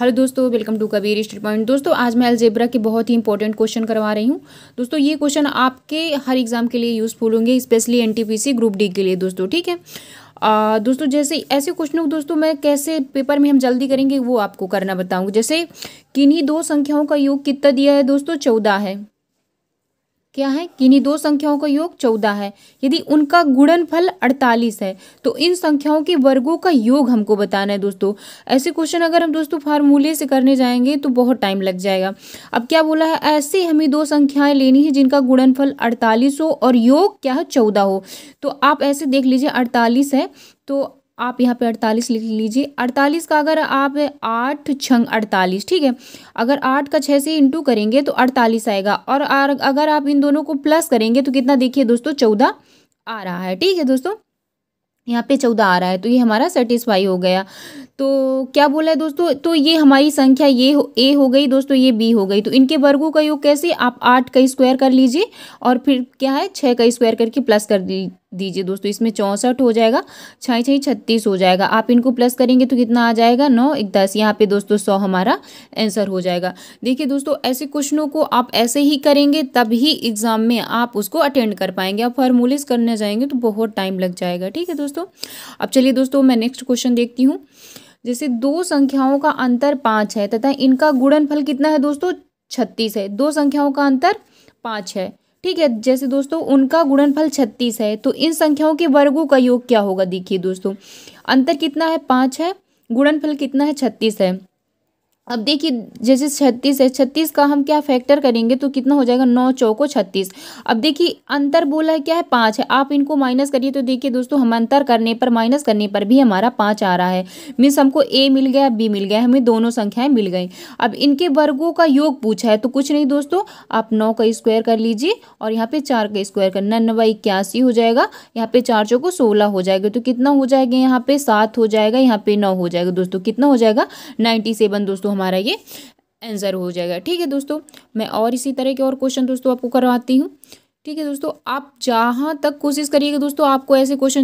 hello दोस्तों welcome to Kabir state point दोस्तों आज मैं अलजेब्रा के बहुत ही इंपॉर्टेंट क्वेश्चन करवा रही हूँ दोस्तों ये क्वेश्चन आपके हर एग्जाम के लिए यूज़फुल होंगे स्पेशली एनटीपीसी ग्रुप डी के लिए दोस्तों ठीक है आ, दोस्तों जैसे ऐसे क्वेश्चनों को दोस्तों मैं कैसे पेपर में हम जल्दी करेंगे वो आपको करना बताऊँगी जैसे किन्हीं दो संख्याओं का योग कितना दिया है दोस्तों चौदह है क्या है किन्हीं दो संख्याओं का योग चौदह है यदि उनका गुणनफल अड़तालीस है तो इन संख्याओं के वर्गों का योग हमको बताना है दोस्तों ऐसे क्वेश्चन अगर हम दोस्तों फार्मूले से करने जाएंगे तो बहुत टाइम लग जाएगा अब क्या बोला है ऐसे हमें दो संख्याएं लेनी है जिनका गुणनफल अड़तालीस हो और योग क्या है चौदह हो तो आप ऐसे देख लीजिए अड़तालीस है तो आप यहाँ पे अड़तालीस लिख लीजिए अड़तालीस का अगर आप आठ छंग अड़तालीस ठीक है अगर आठ का छः से इंटू करेंगे तो अड़तालीस आएगा और अगर आप इन दोनों को प्लस करेंगे तो कितना देखिए दोस्तों चौदह आ रहा है ठीक है दोस्तों यहाँ पे चौदह आ रहा है तो ये हमारा सेटिस्फाई हो गया तो क्या बोला है दोस्तों तो ये हमारी संख्या ये हो ए हो गई दोस्तों ये बी हो गई तो इनके वर्गों का योग कैसे आप आठ का स्क्वायर कर लीजिए और फिर क्या है छः का स्क्वायर करके प्लस कर दी दीजिए दोस्तों इसमें चौंसठ हो जाएगा छाई छाई छत्तीस हो जाएगा आप इनको प्लस करेंगे तो कितना आ जाएगा नौ एक दस यहाँ पे दोस्तों सौ हमारा आंसर हो जाएगा देखिए दोस्तों ऐसे क्वेश्चनों को आप ऐसे ही करेंगे तब ही एग्ज़ाम में आप उसको अटेंड कर पाएंगे आप फार्मूलेस करने जाएंगे तो बहुत टाइम लग जाएगा ठीक है दोस्तों अब चलिए दोस्तों मैं नेक्स्ट क्वेश्चन देखती हूँ जैसे दो संख्याओं का अंतर पाँच है तथा इनका गुणनफल कितना है दोस्तों छत्तीस है दो संख्याओं का अंतर पाँच है ठीक है जैसे दोस्तों उनका गुणनफल छत्तीस है तो इन संख्याओं के वर्गों का योग क्या होगा देखिए दोस्तों अंतर कितना है पाँच है गुणनफल कितना है छत्तीस है अब देखिए जैसे छत्तीस है छत्तीस का हम क्या फैक्टर करेंगे तो कितना हो जाएगा नौ चौको छत्तीस अब देखिए अंतर बोला है क्या है पाँच है आप इनको माइनस करिए तो देखिए दोस्तों हम अंतर करने पर माइनस करने पर भी हमारा पाँच आ रहा है मीन्स हमको ए मिल गया बी मिल गया हमें दोनों संख्याएं मिल गई अब इनके वर्गों का योग पूछा है तो कुछ नहीं दोस्तों आप नौ का स्क्वायर कर लीजिए और यहाँ पर चार का स्क्वायर कर नन्नवा इक्यासी हो जाएगा यहाँ पर चार चौको सोलह हो जाएगा तो कितना हो जाएगा यहाँ पे सात हो जाएगा यहाँ पे नौ हो जाएगा दोस्तों कितना हो जाएगा नाइन्टी सेवन दोस्तों हमारा ये आंसर हो जाएगा ठीक है दोस्तों मैं और इसी तरह के और क्वेश्चन दोस्तों आपको करवाती हूँ ठीक है दोस्तों आप जहाँ तक कोशिश करिएगा दोस्तों आपको ऐसे क्वेश्चन